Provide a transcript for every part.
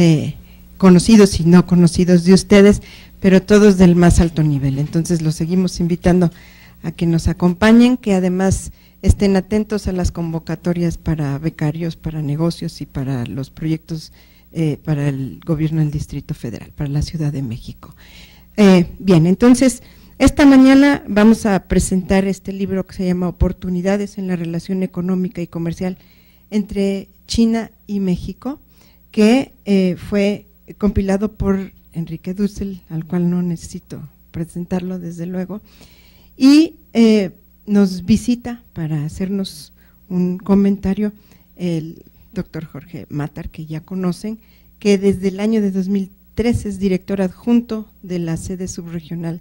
Eh, conocidos y no conocidos de ustedes, pero todos del más alto nivel. Entonces los seguimos invitando a que nos acompañen, que además estén atentos a las convocatorias para becarios, para negocios y para los proyectos eh, para el gobierno del Distrito Federal, para la Ciudad de México. Eh, bien, entonces, esta mañana vamos a presentar este libro que se llama Oportunidades en la relación económica y comercial entre China y México que eh, fue compilado por Enrique Dussel, al cual no necesito presentarlo desde luego, y eh, nos visita para hacernos un comentario el doctor Jorge Matar, que ya conocen, que desde el año de 2013 es director adjunto de la sede subregional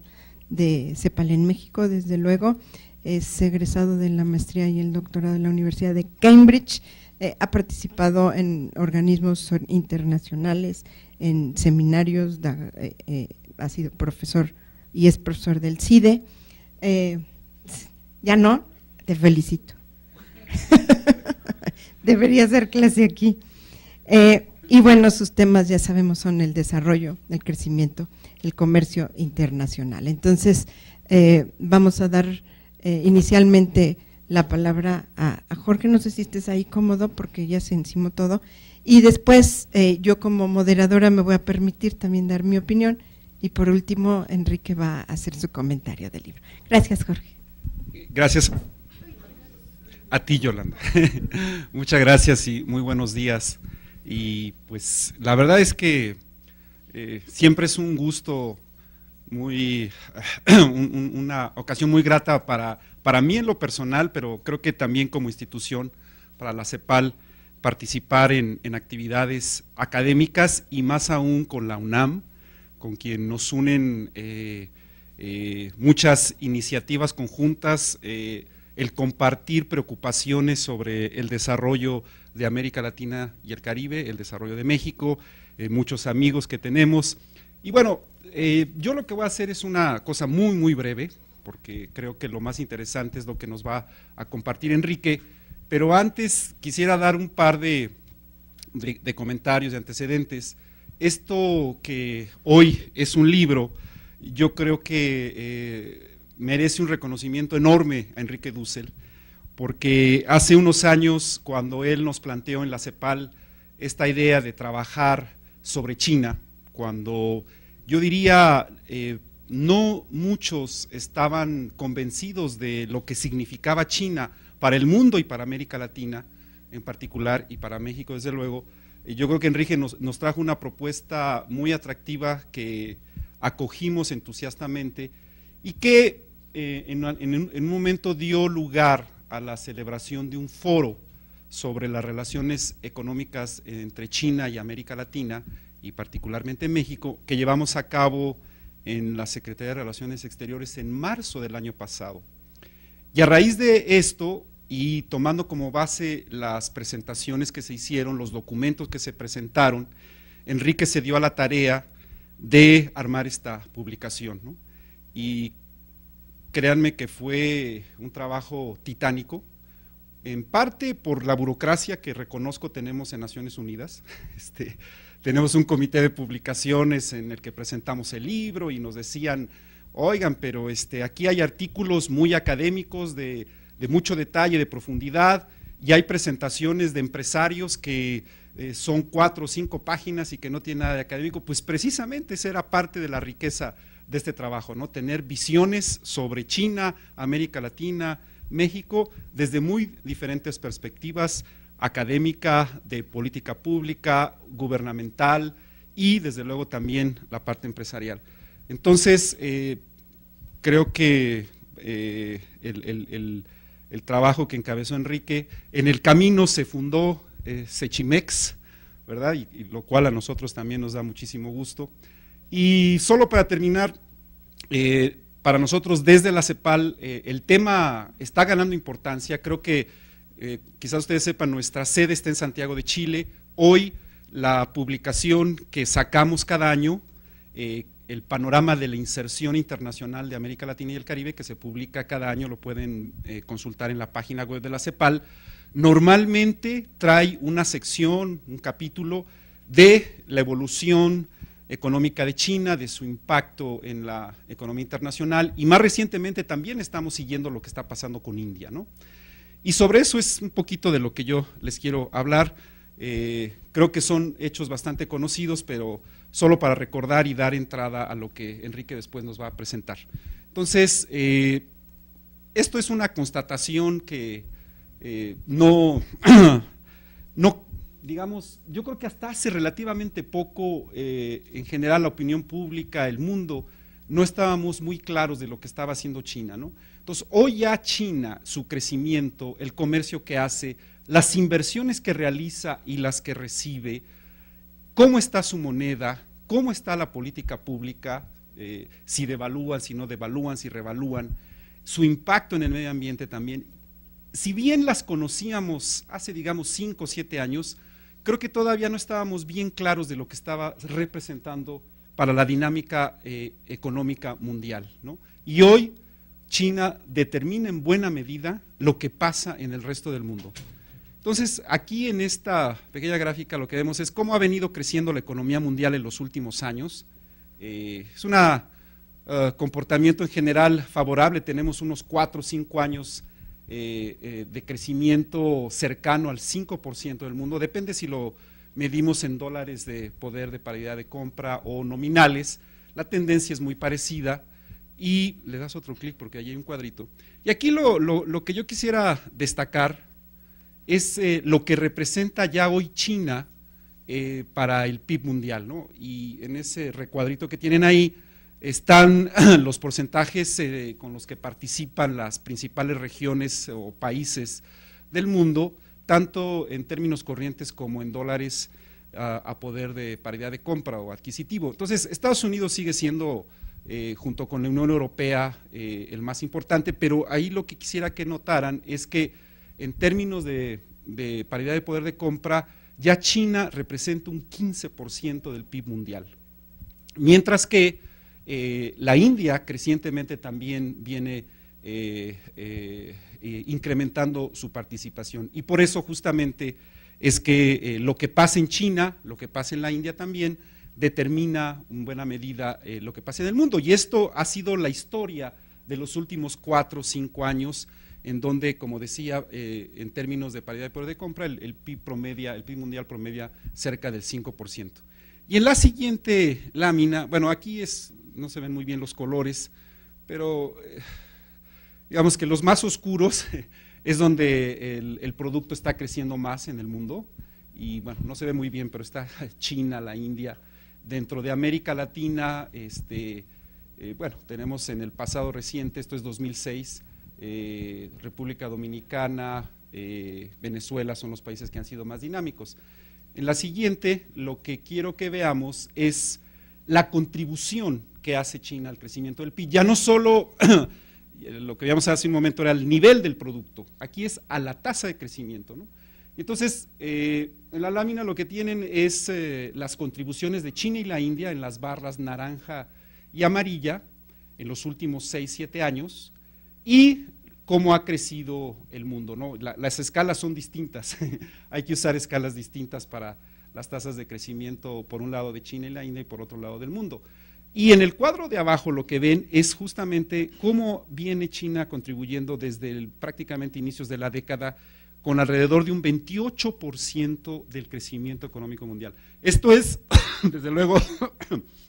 de CEPAL en México, desde luego, es egresado de la maestría y el doctorado de la Universidad de Cambridge, eh, ha participado en organismos internacionales, en seminarios, eh, eh, ha sido profesor y es profesor del CIDE. ya no, te felicito. Debería hacer clase aquí. y bueno, sus temas ya sabemos son el desarrollo, el crecimiento, el comercio internacional. Entonces, vamos a dar inicialmente la palabra a, Jorge, no sé si estés ahí cómodo porque ya se encima todo. Y después eh, yo como moderadora me voy a permitir también dar mi opinión. Y por último, Enrique va a hacer su comentario del libro. Gracias, Jorge. Gracias. A ti, Yolanda. Muchas gracias y muy buenos días. Y pues la verdad es que eh, siempre es un gusto muy, eh, una ocasión muy grata para, mí en lo personal, pero creo que también como institución, para la CEPAL, participar en, actividades académicas y más aún con la UNAM, con quien nos unen eh, eh, muchas iniciativas conjuntas, el compartir preocupaciones sobre el desarrollo de América Latina y el Caribe, el desarrollo de México, muchos amigos que tenemos. Y bueno, eh, yo lo que voy a hacer es una cosa muy, muy breve, porque creo que lo más interesante es lo que nos va a compartir Enrique, pero antes quisiera dar un par de, comentarios, de antecedentes. Esto que hoy es un libro, yo creo que eh, merece un reconocimiento enorme a Enrique Dussel, porque hace unos años, cuando él nos planteó en la CEPAL esta idea de trabajar sobre China, cuando yo diría, eh, no muchos estaban convencidos de lo que significaba China para el mundo y para América Latina en particular y para México desde luego. Eh, yo creo que Enrique nos, trajo una propuesta muy atractiva que acogimos entusiastamente y que eh, en, un momento dio lugar a la celebración de un foro sobre las relaciones económicas entre China y América Latina particularmente en México, que llevamos a cabo en la Secretaría de Relaciones Exteriores en marzo del año pasado. Y a raíz de esto, y tomando como base las presentaciones que se hicieron, los documentos que se presentaron, Enrique se dio a la tarea de armar esta publicación. ¿no? Y créanme que fue un trabajo titánico, en parte por la burocracia que reconozco tenemos en Naciones Unidas, este, tenemos un comité de publicaciones en el que presentamos el libro y nos decían, oigan, pero este, aquí hay artículos muy académicos de, mucho detalle, de profundidad, y hay presentaciones de empresarios que eh, son cuatro o cinco páginas y que no tienen nada de académico, pues precisamente esa era parte de la riqueza de este trabajo, ¿no? Tener visiones sobre China, América Latina, México, desde muy diferentes perspectivas, académica, de política pública, gubernamental y desde luego también la parte empresarial. Entonces, eh, creo que eh, el, trabajo que encabezó Enrique, en el camino se fundó eh, Sechimex, ¿verdad? y, lo cual a nosotros también nos da muchísimo gusto. Y solo para terminar, para nosotros desde la CEPAL el tema está ganando importancia, creo que eh, quizás ustedes sepan, nuestra sede está en Santiago de Chile. Hoy la publicación que sacamos cada año, eh, el panorama de la inserción internacional de América Latina y el Caribe, que se publica cada año, lo pueden eh, consultar en la página web de la CEPAL, normalmente trae una sección, un capítulo de la evolución económica de China, de su impacto en la economía internacional y más recientemente también estamos siguiendo lo que está pasando con India. ¿no? Y sobre eso es un poquito de lo que yo les quiero hablar. Eh, creo que son hechos bastante conocidos, pero solo para recordar y dar entrada a lo que Enrique después nos va a presentar. Entonces, eh, esto es una constatación que eh, no, no, digamos, yo creo que hasta hace relativamente poco, en general la opinión pública, el mundo, no estábamos muy claros de lo que estaba haciendo China. ¿no? Entonces, hoy ya China, su crecimiento, el comercio que hace, las inversiones que realiza y las que recibe, cómo está su moneda, cómo está la política pública, eh, si devalúan, si no devalúan, si revalúan, su impacto en el medio ambiente también. Si bien las conocíamos hace, digamos, cinco o siete años, creo que todavía no estábamos bien claros de lo que estaba representando para la dinámica eh, económica mundial. Y hoy China determina en buena medida lo que pasa en el resto del mundo. Entonces, aquí en esta pequeña gráfica lo que vemos es cómo ha venido creciendo la economía mundial en los últimos años. Eh, es un eh, comportamiento en general favorable, tenemos unos cuatro o cinco años de crecimiento cercano al 5% del mundo, depende si lo medimos en dólares de poder de paridad de compra o nominales, la tendencia es muy parecida y le das otro clic porque ahí hay un cuadrito. Y aquí lo, que yo quisiera destacar es eh, lo que representa ya hoy China eh, para el PIB mundial, Y en ese recuadrito que tienen ahí están los porcentajes eh, con los que participan las principales regiones o países del mundo tanto en términos corrientes como en dólares a, poder de paridad de compra o adquisitivo. Entonces, Estados Unidos sigue siendo, eh, junto con la Unión Europea, eh, el más importante, pero ahí lo que quisiera que notaran es que en términos de, paridad de poder de compra, ya China representa un 15% del PIB mundial. Mientras que eh, la India crecientemente también viene eh, incrementando su participación. Y por eso justamente es que eh, lo que pasa en China, lo que pasa en la India también, determina en buena medida eh, lo que pasa en el mundo. Y esto ha sido la historia de los últimos cuatro o cinco años, en donde, como decía, en términos de paridad de poder de compra, el, PIB promedia, el PIB mundial promedia cerca del 5%. Y en la siguiente lámina, bueno, aquí es, no se ven muy bien los colores, pero digamos que los más oscuros es donde el, producto está creciendo más en el mundo. Y bueno, no se ve muy bien, pero está China, la India. Dentro de América Latina, este, eh, bueno, tenemos en el pasado reciente, esto es 2006, eh, República Dominicana, eh, Venezuela son los países que han sido más dinámicos. En la siguiente, lo que quiero que veamos es la contribución que hace China al crecimiento del PIB. Ya no solo lo que veíamos hace un momento era el nivel del producto, aquí es a la tasa de crecimiento. Entonces, eh, en la lámina lo que tienen es eh, las contribuciones de China y la India en las barras naranja y amarilla en los últimos 6, 7 años y cómo ha crecido el mundo. las escalas son distintas, hay que usar escalas distintas para las tasas de crecimiento por un lado de China y la India y por otro lado del mundo. Y en el cuadro de abajo lo que ven es justamente cómo viene China contribuyendo desde prácticamente inicios de la década con alrededor de un 28% del crecimiento económico mundial. Esto es, desde luego,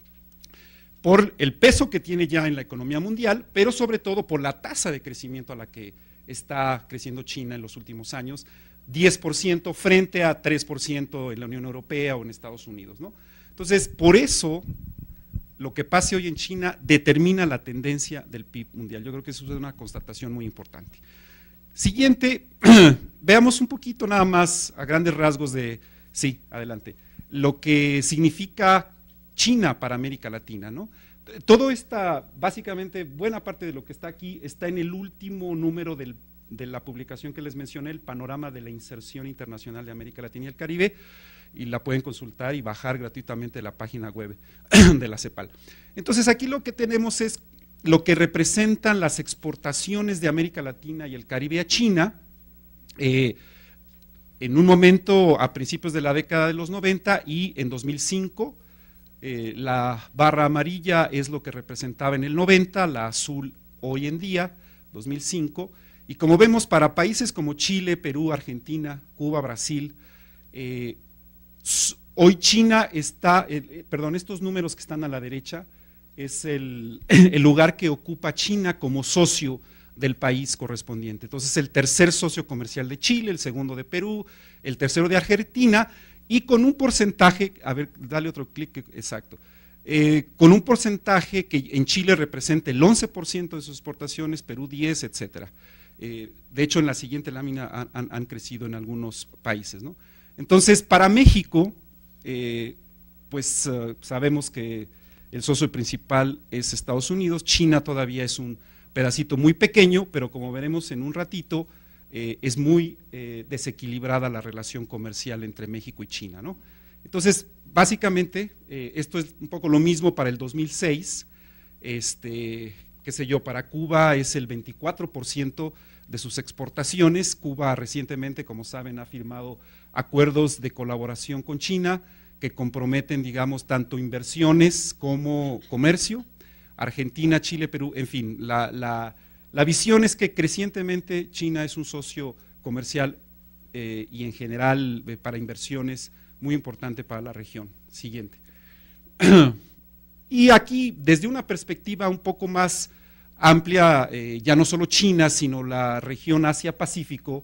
por el peso que tiene ya en la economía mundial, pero sobre todo por la tasa de crecimiento a la que está creciendo China en los últimos años, 10% frente a 3% en la Unión Europea o en Estados Unidos. ¿no? Entonces, por eso lo que pase hoy en China determina la tendencia del PIB mundial. Yo creo que eso es una constatación muy importante. Siguiente, veamos un poquito nada más a grandes rasgos de, sí, adelante, lo que significa China para América Latina, ¿no? Todo esta, básicamente, buena parte de lo que está aquí está en el último número de la publicación que les mencioné, el panorama de la inserción internacional de América Latina y el Caribe, y la pueden consultar y bajar gratuitamente de la página web de la CEPAL. Entonces aquí lo que tenemos es lo que representan las exportaciones de América Latina y el Caribe a China. Eh, en un momento a principios de la década de los 90 y en 2005, eh, la barra amarilla es lo que representaba en el 90, la azul hoy en día, 2005, y como vemos para países como Chile, Perú, Argentina, Cuba, Brasil, eh, Hoy China está, eh, eh, perdón, estos números que están a la derecha es el, lugar que ocupa China como socio del país correspondiente. Entonces, el tercer socio comercial de Chile, el segundo de Perú, el tercero de Argentina, y con un porcentaje, a ver, dale otro clic exacto, eh, con un porcentaje que en Chile representa el 11% de sus exportaciones, Perú 10, etcétera. de hecho, en la siguiente lámina han, han crecido en algunos países, ¿no? Entonces, para México, eh, pues eh, sabemos que el socio principal es Estados Unidos, China todavía es un pedacito muy pequeño, pero como veremos en un ratito, eh, es muy desequilibrada la relación comercial entre México y China. ¿no? Entonces, básicamente, esto es un poco lo mismo para el 2006, este, qué sé yo, para Cuba es el 24% de sus exportaciones, Cuba recientemente, como saben, ha firmado acuerdos de colaboración con China que comprometen, digamos, tanto inversiones como comercio. Argentina, Chile, Perú, en fin, la, visión es que crecientemente China es un socio comercial eh, y en general eh, para inversiones muy importante para la región. Siguiente. y aquí, desde una perspectiva un poco más amplia, eh, ya no solo China, sino la región Asia-Pacífico,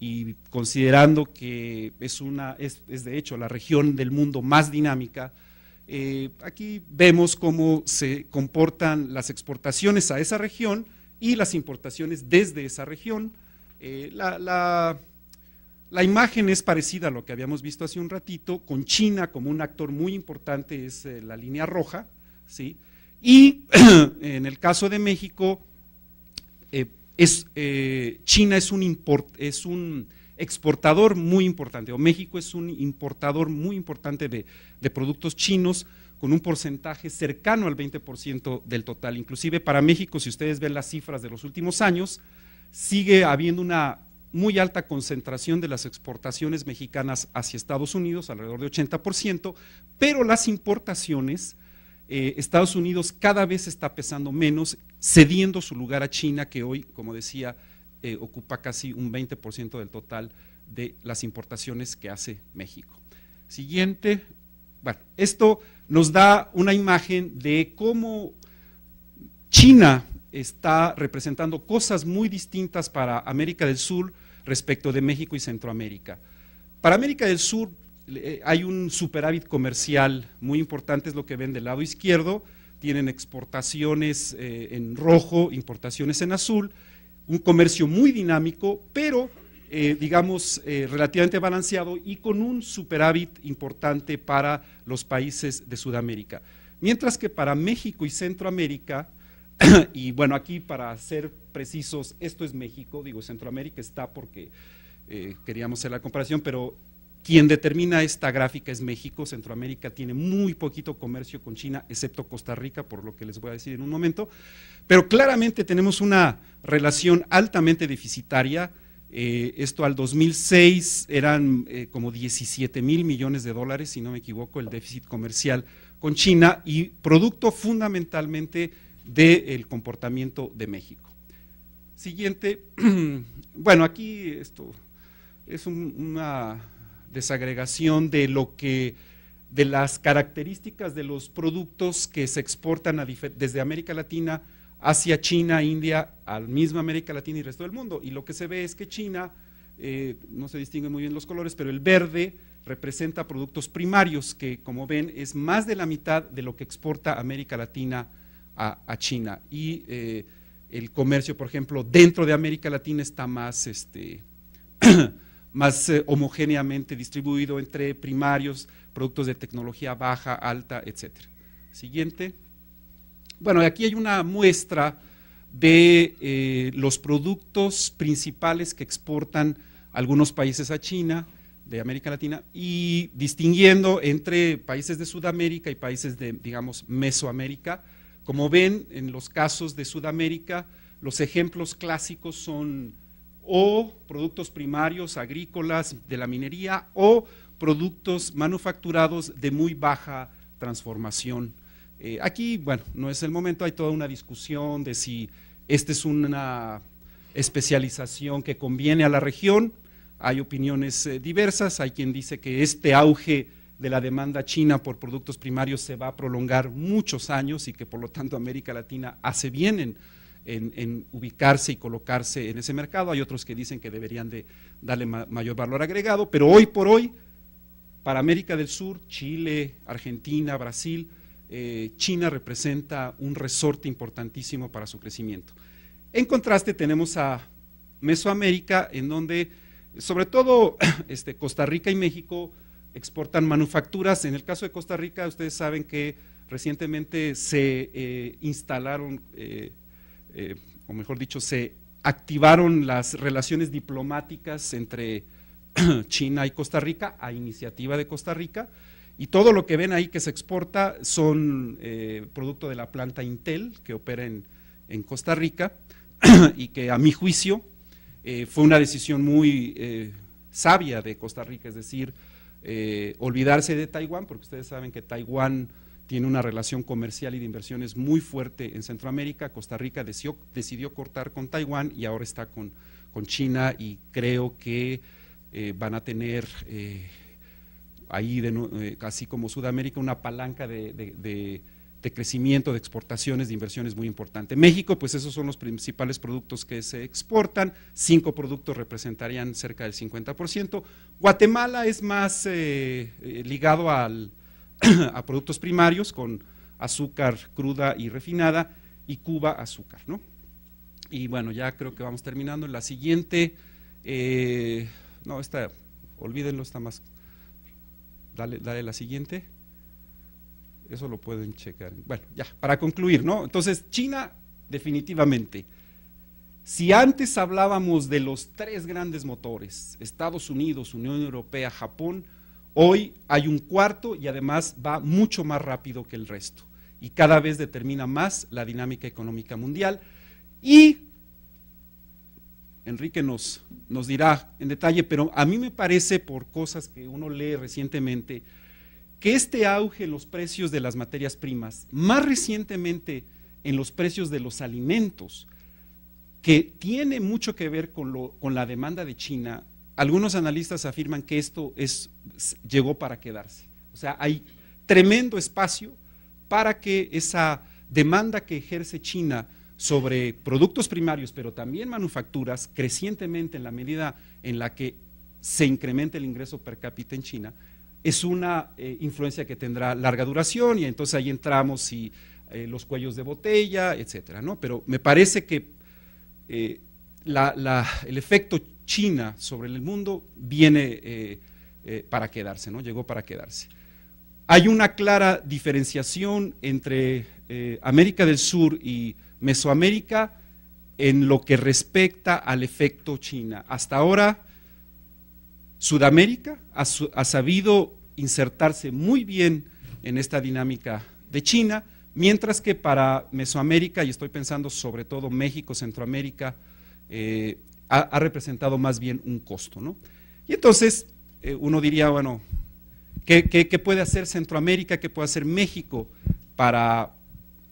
y considerando que es, una, es, de hecho la región del mundo más dinámica, eh, aquí vemos cómo se comportan las exportaciones a esa región y las importaciones desde esa región. Eh, la, imagen es parecida a lo que habíamos visto hace un ratito, con China como un actor muy importante es eh, la línea roja, ¿sí? y en el caso de México eh, China es un, exportador muy importante, o México es un importador muy importante de, de productos chinos con un porcentaje cercano al 20% del total. Inclusive para México, si ustedes ven las cifras de los últimos años, sigue habiendo una muy alta concentración de las exportaciones mexicanas hacia Estados Unidos, alrededor de 80%, pero las importaciones eh, Estados Unidos cada vez está pesando menos, cediendo su lugar a China, que hoy, como decía, eh, ocupa casi un 20% del total de las importaciones que hace México. Siguiente. Bueno, esto nos da una imagen de cómo China está representando cosas muy distintas para América del Sur respecto de México y Centroamérica. Para América del Sur, eh, hay un superávit comercial muy importante, es lo que ven del lado izquierdo, tienen exportaciones eh, en rojo, importaciones en azul, un comercio muy dinámico, pero eh, digamos relativamente balanceado y con un superávit importante para los países de Sudamérica. Mientras que para México y Centroamérica, y bueno, aquí para ser precisos, esto es México, digo, Centroamérica está porque queríamos hacer la comparación, pero quien determina esta gráfica es México, Centroamérica tiene muy poquito comercio con China, excepto Costa Rica, por lo que les voy a decir en un momento, pero claramente tenemos una relación altamente deficitaria. Eh, esto al 2006 eran eh, como 17 mil millones de dólares, si no me equivoco, el déficit comercial con China y producto fundamentalmente del comportamiento de México. Siguiente, bueno, aquí esto es una desagregación de lo que de las características de los productos que se exportan desde América Latina hacia China, India, al mismo América Latina y el resto del mundo. Y lo que se ve es que China, eh, no se distinguen muy bien los colores, pero el verde representa productos primarios, que como ven es más de la mitad de lo que exporta América Latina a, China. Y eh, el comercio, por ejemplo, dentro de América Latina está más, este, más eh, homogéneamente distribuido entre primarios, productos de tecnología baja, alta, etc. Siguiente. Bueno, aquí hay una muestra de eh, los productos principales que exportan algunos países a China, de América Latina, y distinguiendo entre países de Sudamérica y países de, digamos, Mesoamérica. Como ven, en los casos de Sudamérica, los ejemplos clásicos son o productos primarios agrícolas de la minería o productos manufacturados de muy baja transformación. Eh, aquí, bueno, no es el momento, hay toda una discusión de si esta es una especialización que conviene a la región, hay opiniones eh, diversas, hay quien dice que este auge de la demanda china por productos primarios se va a prolongar muchos años y que por lo tanto América Latina hace bien en en, ubicarse y colocarse en ese mercado. Hay otros que dicen que deberían de darle mayor valor agregado, pero hoy por hoy, para América del Sur, Chile, Argentina, Brasil, eh, China representa un resorte importantísimo para su crecimiento. En contraste tenemos a Mesoamérica, en donde sobre todo este, Costa Rica y México exportan manufacturas. En el caso de Costa Rica, ustedes saben que recientemente se eh, instalaron eh, eh, o mejor dicho, se activaron las relaciones diplomáticas entre China y Costa Rica a iniciativa de Costa Rica. Y todo lo que ven ahí que se exporta son eh, producto de la planta Intel que opera en, Costa Rica y que a mi juicio eh, fue una decisión muy sabia de Costa Rica, es decir, olvidarse de Taiwán, porque ustedes saben que Taiwán tiene una relación comercial y de inversiones muy fuerte en Centroamérica. Costa Rica decidió, cortar con Taiwán y ahora está con, China y creo que eh, van a tener eh, ahí, eh, así como Sudamérica, una palanca de, crecimiento, de exportaciones, de inversiones muy importante. México, pues esos son los principales productos que se exportan, cinco productos representarían cerca del 50%. Guatemala es más ligado al, a productos primarios con azúcar cruda y refinada y Cuba azúcar. ¿no? Y bueno, ya creo que vamos terminando. La siguiente, eh, no, esta, olvídenlo, está más. Dale, dale la siguiente. Eso lo pueden checar. Bueno, ya, para concluir, ¿no? Entonces, China, definitivamente. Si antes hablábamos de los tres grandes motores, Estados Unidos, Unión Europea, Japón, Hoy hay un cuarto y además va mucho más rápido que el resto y cada vez determina más la dinámica económica mundial. Y Enrique nos, dirá en detalle, pero a mí me parece, por cosas que uno lee recientemente, que este auge en los precios de las materias primas, más recientemente en los precios de los alimentos, que tiene mucho que ver con, con la demanda de China, algunos analistas afirman que esto es, llegó para quedarse. O sea, hay tremendo espacio para que esa demanda que ejerce China sobre productos primarios, pero también manufacturas, crecientemente en la medida en la que se incrementa el ingreso per cápita en China, es una eh, influencia que tendrá larga duración y entonces ahí entramos y eh, los cuellos de botella, etcétera, ¿no? Pero me parece que eh, el efecto China sobre el mundo viene eh, eh, para quedarse, ¿no? Llegó para quedarse. Hay una clara diferenciación entre eh, América del Sur y Mesoamérica en lo que respecta al efecto China. Hasta ahora, Sudamérica ha, sabido insertarse muy bien en esta dinámica de China, mientras que para Mesoamérica, y estoy pensando sobre todo México, Centroamérica, ha, representado más bien un costo. Y entonces eh, uno diría, bueno, ¿qué, puede hacer Centroamérica, qué puede hacer México para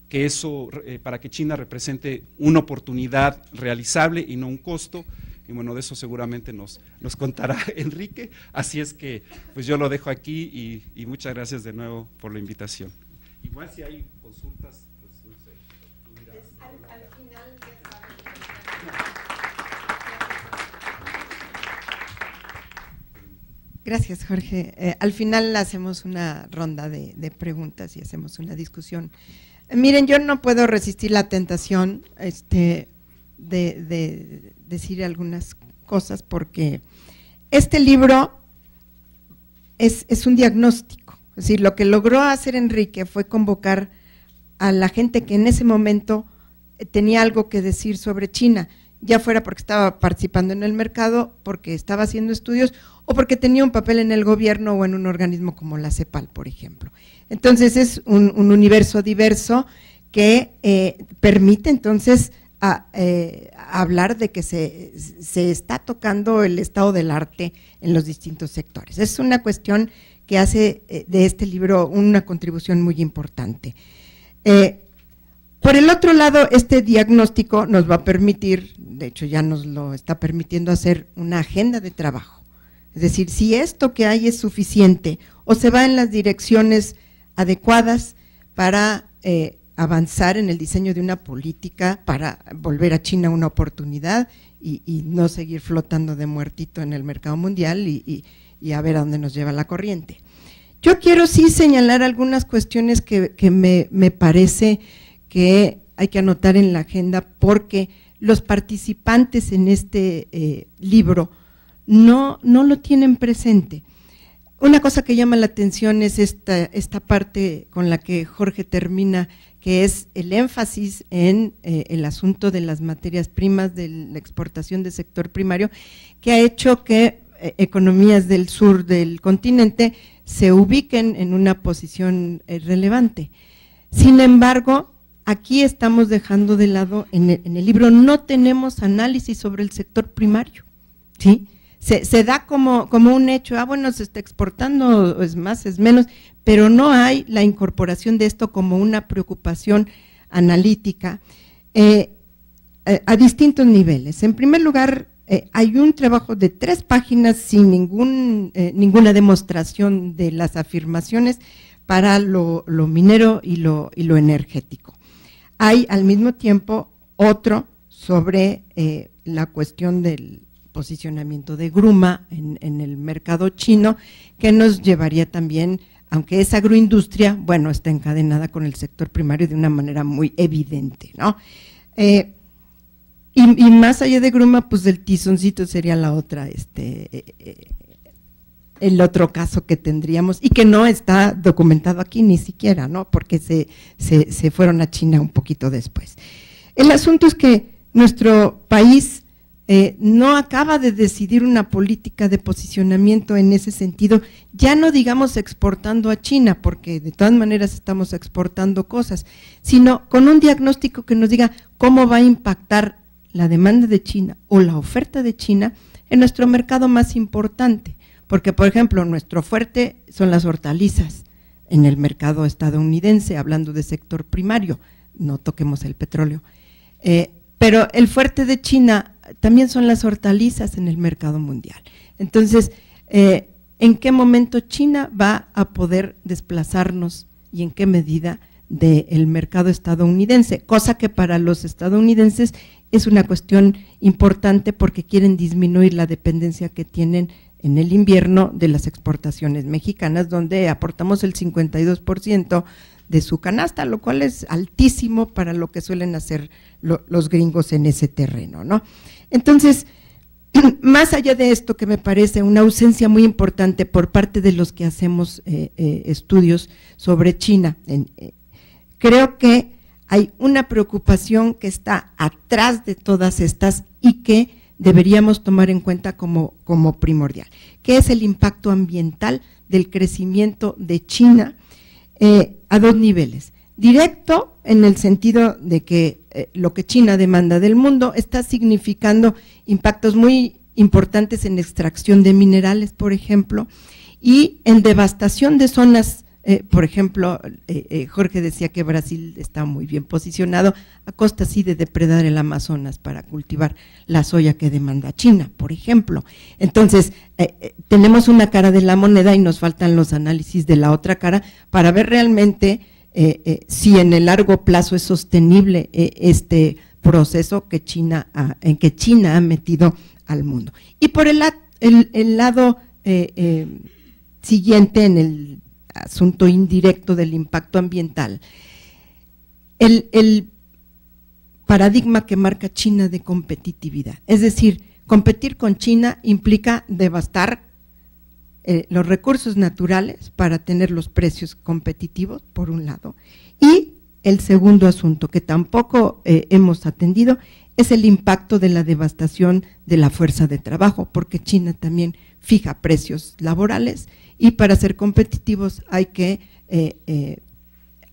que, eso, eh, para que China represente una oportunidad realizable y no un costo? Y bueno, de eso seguramente nos, nos contará Enrique. Así es que pues yo lo dejo aquí y, y muchas gracias de nuevo por la invitación. Igual si hay Gracias, Jorge. Eh, al final hacemos una ronda de, preguntas y hacemos una discusión. miren, yo no puedo resistir la tentación este, de, decir algunas cosas porque este libro es un diagnóstico. Es decir, lo que logró hacer Enrique fue convocar a la gente que en ese momento tenía algo que decir sobre China ya fuera porque estaba participando en el mercado, porque estaba haciendo estudios o porque tenía un papel en el gobierno o en un organismo como la CEPAL, por ejemplo. Entonces es un, universo diverso que eh, permite entonces eh, hablar de que se, está tocando el estado del arte en los distintos sectores. Es una cuestión que hace eh, de este libro una contribución muy importante. Por el otro lado, este diagnóstico nos va a permitir, de hecho ya nos lo está permitiendo hacer una agenda de trabajo. Es decir, si esto que hay es suficiente o se va en las direcciones adecuadas para eh, avanzar en el diseño de una política, para volver a China una oportunidad y, no seguir flotando de muertito en el mercado mundial y, a ver a dónde nos lleva la corriente. Yo quiero sí señalar algunas cuestiones que, me, me parece que hay que anotar en la agenda porque los participantes en este eh, libro no, no lo tienen presente. Una cosa que llama la atención es esta, esta parte con la que Jorge termina, que es el énfasis en eh, el asunto de las materias primas, de la exportación del sector primario, que ha hecho que eh, economías del sur del continente se ubiquen en una posición relevante. Sin embargo, aquí estamos dejando de lado, en el, libro no tenemos análisis sobre el sector primario, ¿sí? Se, da como, como un hecho, ah, bueno, se está exportando, es más, es menos, pero no hay la incorporación de esto como una preocupación analítica eh, eh, a, distintos niveles. En primer lugar, eh, hay un trabajo de tres páginas sin ningún, ninguna demostración de las afirmaciones para lo, lo minero y lo, y lo energético hay al mismo tiempo otro sobre eh, la cuestión del posicionamiento de Gruma en, el mercado chino, que nos llevaría también, aunque esa agroindustria, bueno, está encadenada con el sector primario de una manera muy evidente, ¿no? Eh, y, más allá de Gruma, pues el tizoncito sería la otra este, eh, el otro caso que tendríamos y que no está documentado aquí ni siquiera, ¿no? Porque se, se, fueron a China un poquito después. El asunto es que nuestro país eh, no acaba de decidir una política de posicionamiento en ese sentido, ya no digamos exportando a China, porque de todas maneras estamos exportando cosas, sino con un diagnóstico que nos diga cómo va a impactar la demanda de China o la oferta de China en nuestro mercado más importante. Porque, por ejemplo, nuestro fuerte son las hortalizas en el mercado estadounidense, hablando de sector primario, no toquemos el petróleo. Eh, pero el fuerte de China también son las hortalizas en el mercado mundial. Entonces, eh, ¿en qué momento China va a poder desplazarnos y en qué medida del mercado estadounidense? Cosa que para los estadounidenses es una cuestión importante porque quieren disminuir la dependencia que tienen en el invierno de las exportaciones mexicanas, donde aportamos el 52% de su canasta, lo cual es altísimo para lo que suelen hacer los gringos en ese terreno, ¿no? Entonces, más allá de esto que me parece una ausencia muy importante por parte de los que hacemos eh, eh, estudios sobre China, eh, creo que hay una preocupación que está atrás de todas estas y que deberíamos tomar en cuenta como, como primordial, que es el impacto ambiental del crecimiento de China eh, a dos niveles. Directo, en el sentido de que eh, lo que China demanda del mundo está significando impactos muy importantes en extracción de minerales, por ejemplo, y en devastación de zonas eh, por ejemplo, eh, eh, Jorge decía que Brasil está muy bien posicionado a costa sí de depredar el Amazonas para cultivar la soya que demanda China, por ejemplo. Entonces, tenemos una cara de la moneda y nos faltan los análisis de la otra cara para ver realmente si en el largo plazo es sostenible este proceso que China ha, en que China ha metido al mundo. Y por el, el lado siguiente, en el asunto indirecto del impacto ambiental, el, paradigma que marca China de competitividad. Es decir, competir con China implica devastar eh, los recursos naturales para tener los precios competitivos, por un lado. Y el segundo asunto que tampoco eh, hemos atendido es el impacto de la devastación de la fuerza de trabajo, porque China también fija precios laborales y para ser competitivos hay que eh, eh,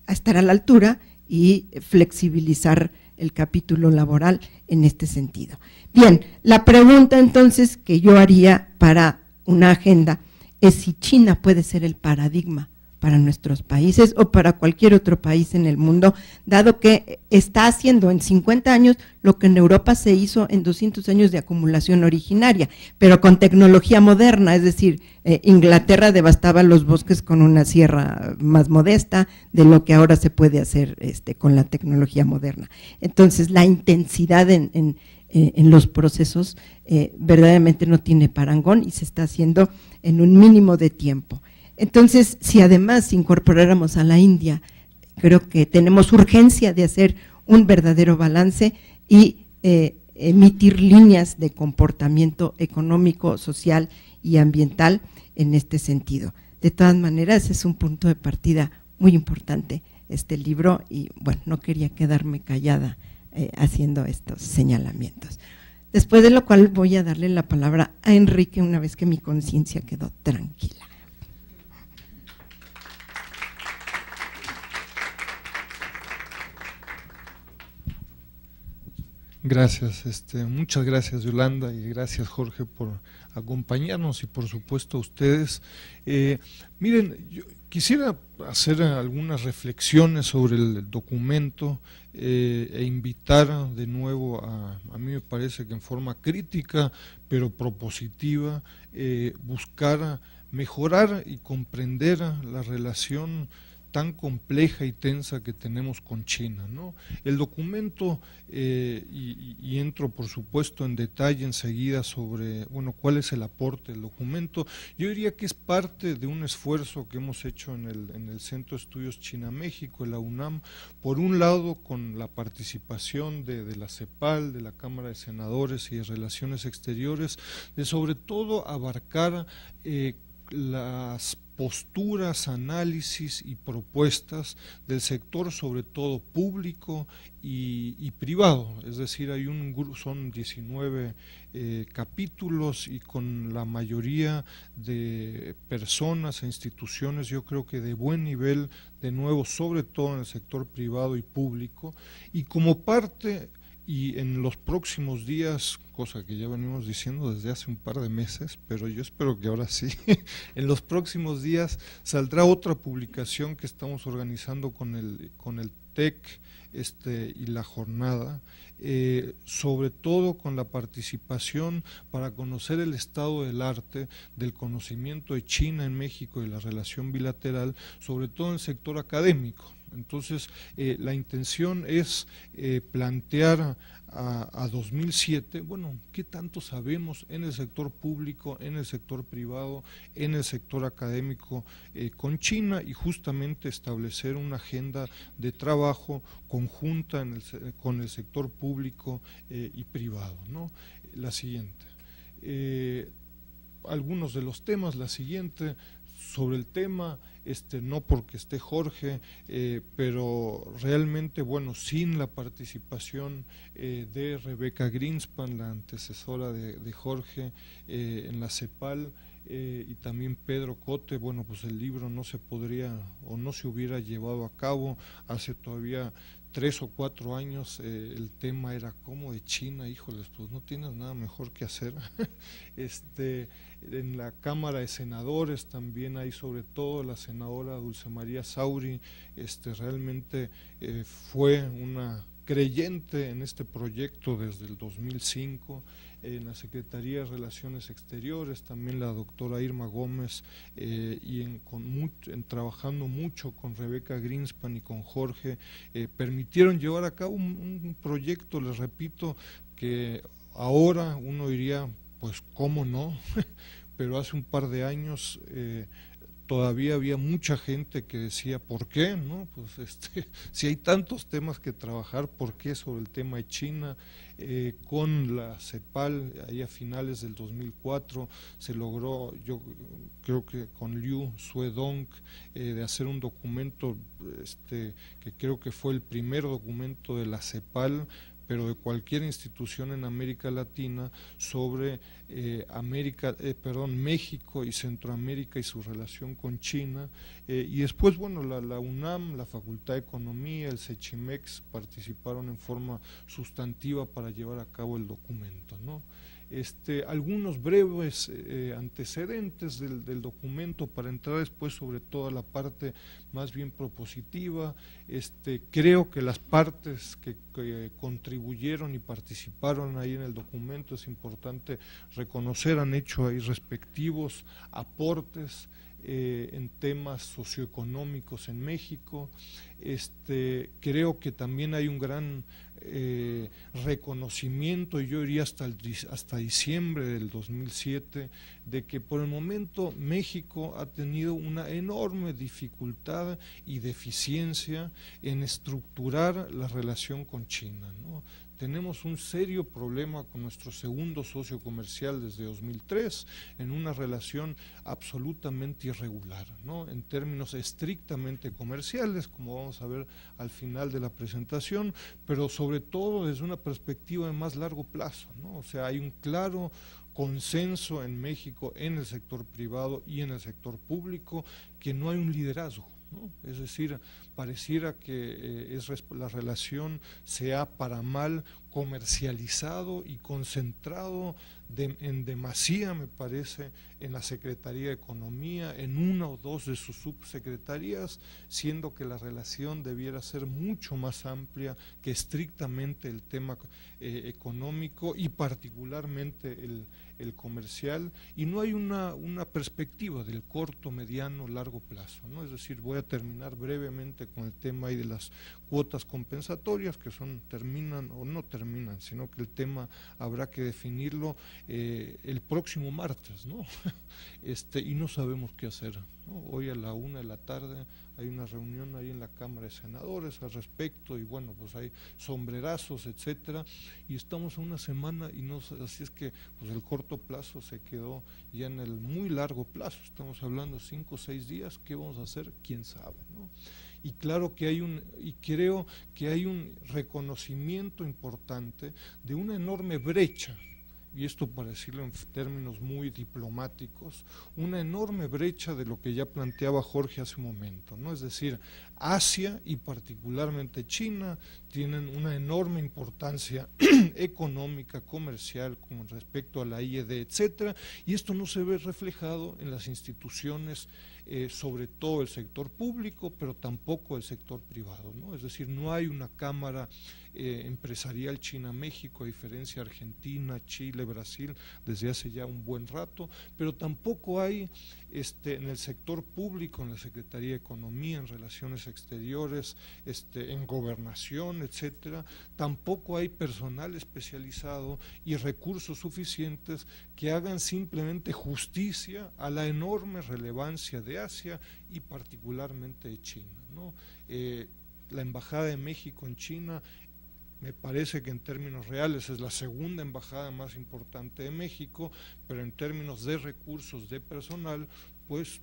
estar a la altura y flexibilizar el capítulo laboral en este sentido. Bien, la pregunta entonces que yo haría para una agenda es si China puede ser el paradigma para nuestros países o para cualquier otro país en el mundo, dado que está haciendo en 50 años lo que en Europa se hizo en 200 años de acumulación originaria, pero con tecnología moderna, es decir, eh, Inglaterra devastaba los bosques con una sierra más modesta de lo que ahora se puede hacer este, con la tecnología moderna. Entonces, la intensidad en, eh, los procesos eh, verdaderamente no tiene parangón y se está haciendo en un mínimo de tiempo. Entonces, si además incorporáramos a la India, creo que tenemos urgencia de hacer un verdadero balance y eh, emitir líneas de comportamiento económico, social y ambiental en este sentido. De todas maneras, es un punto de partida muy importante este libro y bueno, no quería quedarme callada eh, haciendo estos señalamientos. Después de lo cual voy a darle la palabra a Enrique una vez que mi conciencia quedó tranquila. Gracias, este, muchas gracias Yolanda y gracias Jorge por acompañarnos y por supuesto a ustedes. Eh, miren, yo quisiera hacer algunas reflexiones sobre el documento eh, e invitar de nuevo a, a mí me parece que en forma crítica pero propositiva, eh, buscar mejorar y comprender la relación tan compleja y tensa que tenemos con China. ¿no? El documento, eh, y, entro por supuesto en detalle enseguida sobre bueno, cuál es el aporte del documento, yo diría que es parte de un esfuerzo que hemos hecho en el, en el Centro de Estudios China-México, la UNAM, por un lado con la participación de, la CEPAL, de la Cámara de Senadores y de Relaciones Exteriores, de sobre todo abarcar eh, las posturas, análisis y propuestas del sector, sobre todo público y, privado. Es decir, hay un son 19 eh, capítulos y con la mayoría de personas e instituciones, yo creo que de buen nivel, de nuevo, sobre todo en el sector privado y público. Y como parte y en los próximos días, cosa que ya venimos diciendo desde hace un par de meses, pero yo espero que ahora sí, en los próximos días saldrá otra publicación que estamos organizando con el, con el TEC este, y la jornada, eh, sobre todo con la participación para conocer el estado del arte, del conocimiento de China en México y la relación bilateral, sobre todo en el sector académico. Entonces, eh, la intención es eh, plantear a, 2007, bueno, ¿qué tanto sabemos en el sector público, en el sector privado, en el sector académico eh, con China y justamente establecer una agenda de trabajo conjunta con el sector público y privado? ¿no? La siguiente algunos de los temas. La siguiente, sobre el tema, este, no porque esté Jorge, eh, pero realmente, bueno, sin la participación eh, de Rebeca Greenspan, la antecesora de, Jorge eh, en la CEPAL, y también Pedro Cote, bueno, pues el libro no se podría o no se hubiera llevado a cabo hace todavía tres o cuatro años eh, el tema era como de China, híjoles, pues no tienes nada mejor que hacer. este, en la Cámara de Senadores también hay sobre todo la senadora Dulce María Sauri, este, realmente eh, fue una creyente en este proyecto desde el 2005 en la Secretaría de Relaciones Exteriores, también la doctora Irma Gómez, eh, y trabajando mucho con Rebeca Greenspan y con Jorge, eh, permitieron llevar a cabo un, proyecto, les repito, que ahora uno diría, pues cómo no, pero hace un par de años... Eh, todavía había mucha gente que decía, ¿por qué? ¿No? Pues este, si hay tantos temas que trabajar, ¿por qué sobre el tema de China? Eh, con la CEPAL, ahí a finales del 2004 se logró, yo creo que con Liu Suedong, eh, de hacer un documento este, que creo que fue el primer documento de la CEPAL pero de cualquier institución en América Latina sobre eh, América, eh, perdón, México y Centroamérica y su relación con China. Eh, y después, bueno, la, UNAM, la Facultad de Economía, el Sechimex participaron en forma sustantiva para llevar a cabo el documento. ¿no? Este, algunos breves antecedentes del, del, documento para entrar después sobre toda la parte más bien propositiva. Este, creo que las partes que que contribuyeron y participaron ahí en el documento. Es importante reconocer, han hecho ahí respectivos aportes eh, en temas socioeconómicos en México. Este, creo que también hay un gran eh, reconocimiento, y yo iría hasta, el, hasta diciembre del 2007, de que por el momento México ha tenido una enorme dificultad y deficiencia en estructurar la relación con China. ¿no? Tenemos un serio problema con nuestro segundo socio comercial desde 2003 en una relación absolutamente irregular, ¿no? en términos estrictamente comerciales, como vamos a ver al final de la presentación, pero sobre todo desde una perspectiva de más largo plazo. O sea, hay un claro consenso en México, en el sector privado y en el sector público, que no hay un liderazgo es decir, pareciera que eh, es, la relación se ha para mal comercializado y concentrado en demasía, me parece, en la Secretaría de Economía, en una o dos de sus subsecretarías, siendo que la relación debiera ser mucho más amplia que estrictamente el tema eh, económico y particularmente el, comercial, y no hay una, perspectiva del corto, mediano, largo plazo. ¿no? Es decir, voy a terminar brevemente con el tema de las cuotas compensatorias, que son terminan o no terminan, sino que el tema habrá que definirlo eh, el próximo martes, ¿no? Este, y no sabemos qué hacer. Hoy a la una de la tarde hay una reunión ahí en la Cámara de Senadores al respecto, y bueno, pues hay sombrerazos, etcétera, y estamos a una semana y no así es que pues el corto plazo se quedó ya en el muy largo plazo, estamos hablando cinco o seis días, ¿qué vamos a hacer? quién sabe, y claro que hay un y creo que hay un reconocimiento importante de una enorme brecha y esto para decirlo en términos muy diplomáticos, una enorme brecha de lo que ya planteaba Jorge hace un momento, ¿no? Es decir, Asia y particularmente China tienen una enorme importancia económica, comercial con respecto a la IED, etcétera, y esto no se ve reflejado en las instituciones eh, sobre todo el sector público, pero tampoco el sector privado, ¿no? Es decir, no hay una cámara eh, empresarial China-México, a diferencia de Argentina, Chile, Brasil, desde hace ya un buen rato, pero tampoco hay este, en el sector público, en la Secretaría de Economía, en Relaciones Exteriores, este, en Gobernación, etcétera, tampoco hay personal especializado y recursos suficientes que hagan simplemente justicia a la enorme relevancia de Asia y particularmente de China. Eh, la Embajada de México en China me parece que en términos reales es la segunda embajada más importante de México, pero en términos de recursos de personal, pues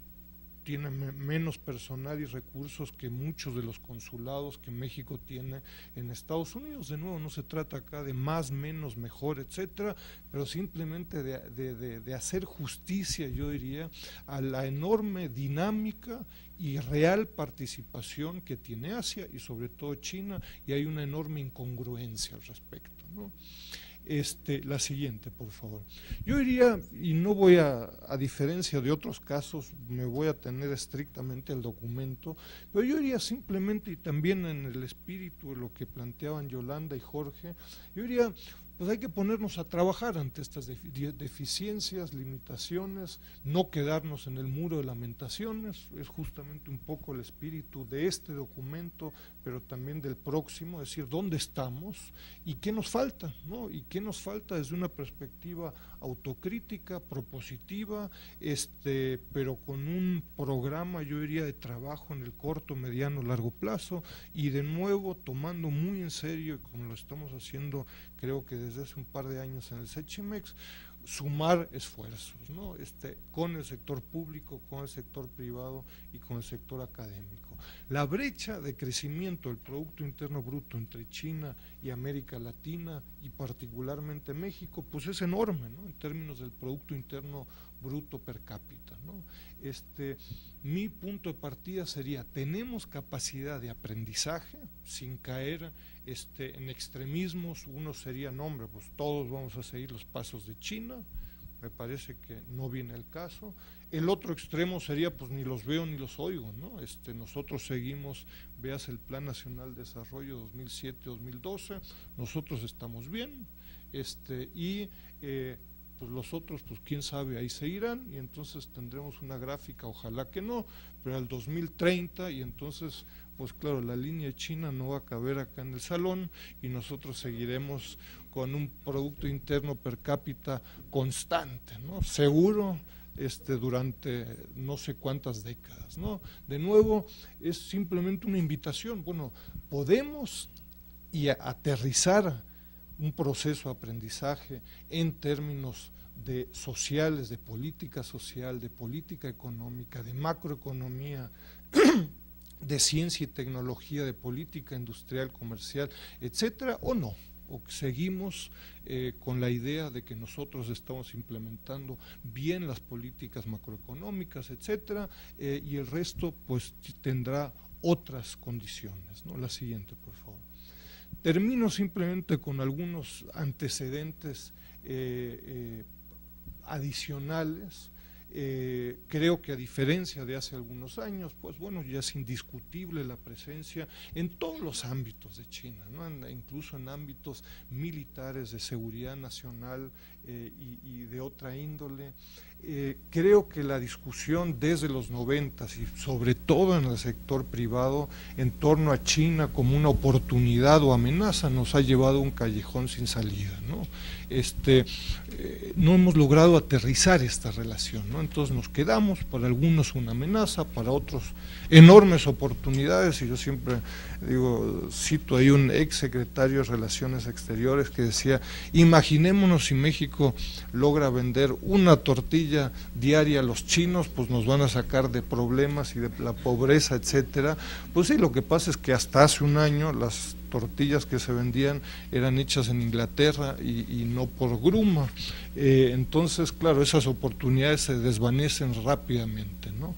tiene menos personal y recursos que muchos de los consulados que México tiene en Estados Unidos. De nuevo, no se trata acá de más, menos, mejor, etcétera, pero simplemente de, hacer justicia, yo diría, a la enorme dinámica y real participación que tiene Asia y sobre todo China, y hay una enorme incongruencia al respecto. ¿no? Este, la siguiente, por favor. Yo iría y no voy a, a diferencia de otros casos, me voy a tener estrictamente el documento, pero yo iría simplemente, y también en el espíritu de lo que planteaban Yolanda y Jorge, yo diría, pues hay que ponernos a trabajar ante estas deficiencias, limitaciones, no quedarnos en el muro de lamentaciones, es justamente un poco el espíritu de este documento, pero también del próximo, es decir, dónde estamos y qué nos falta, ¿no? Y qué nos falta desde una perspectiva autocrítica, propositiva, este, pero con un programa, yo diría, de trabajo en el corto, mediano, largo plazo, y de nuevo tomando muy en serio, como lo estamos haciendo creo que desde hace un par de años en el Sechimex, sumar esfuerzos ¿no? este, con el sector público, con el sector privado y con el sector académico. La brecha de crecimiento del Producto Interno Bruto entre China y América Latina y particularmente México, pues es enorme, En términos del Producto Interno Bruto per cápita, este, mi punto de partida sería, tenemos capacidad de aprendizaje sin caer este, en extremismos, uno sería, nombre, pues todos vamos a seguir los pasos de China, me parece que no viene el caso. El otro extremo sería, pues ni los veo ni los oigo, ¿no? Este, nosotros seguimos, veas el Plan Nacional de Desarrollo 2007-2012, nosotros estamos bien, este, y eh, pues los otros, pues quién sabe, ahí se irán, y entonces tendremos una gráfica, ojalá que no, pero al 2030, y entonces pues claro, la línea china no va a caber acá en el salón y nosotros seguiremos con un Producto Interno per cápita constante, seguro este, durante no sé cuántas décadas. ¿no? De nuevo, es simplemente una invitación. Bueno, podemos y aterrizar un proceso de aprendizaje en términos de sociales, de política social, de política económica, de macroeconomía, de ciencia y tecnología, de política industrial, comercial, etcétera, o no o seguimos eh, con la idea de que nosotros estamos implementando bien las políticas macroeconómicas, etcétera, eh, y el resto pues tendrá otras condiciones. ¿no? La siguiente, por favor. Termino simplemente con algunos antecedentes eh, adicionales eh, creo que a diferencia de hace algunos años, pues bueno, ya es indiscutible la presencia en todos los ámbitos de China, incluso en ámbitos militares de seguridad nacional eh, y, de otra índole. Eh, creo que la discusión desde los noventas y sobre todo en el sector privado en torno a China como una oportunidad o amenaza nos ha llevado a un callejón sin salida. ¿no? Este, eh, no hemos logrado aterrizar esta relación, ¿no? entonces nos quedamos, para algunos una amenaza, para otros enormes oportunidades y yo siempre digo, cito ahí un ex secretario de Relaciones Exteriores que decía, imaginémonos si México logra vender una tortilla diaria los chinos, pues nos van a sacar de problemas y de la pobreza, etcétera. Pues sí, lo que pasa es que hasta hace un año las tortillas que se vendían eran hechas en Inglaterra y, no por gruma. Eh, entonces, claro, esas oportunidades se desvanecen rápidamente, ¿no?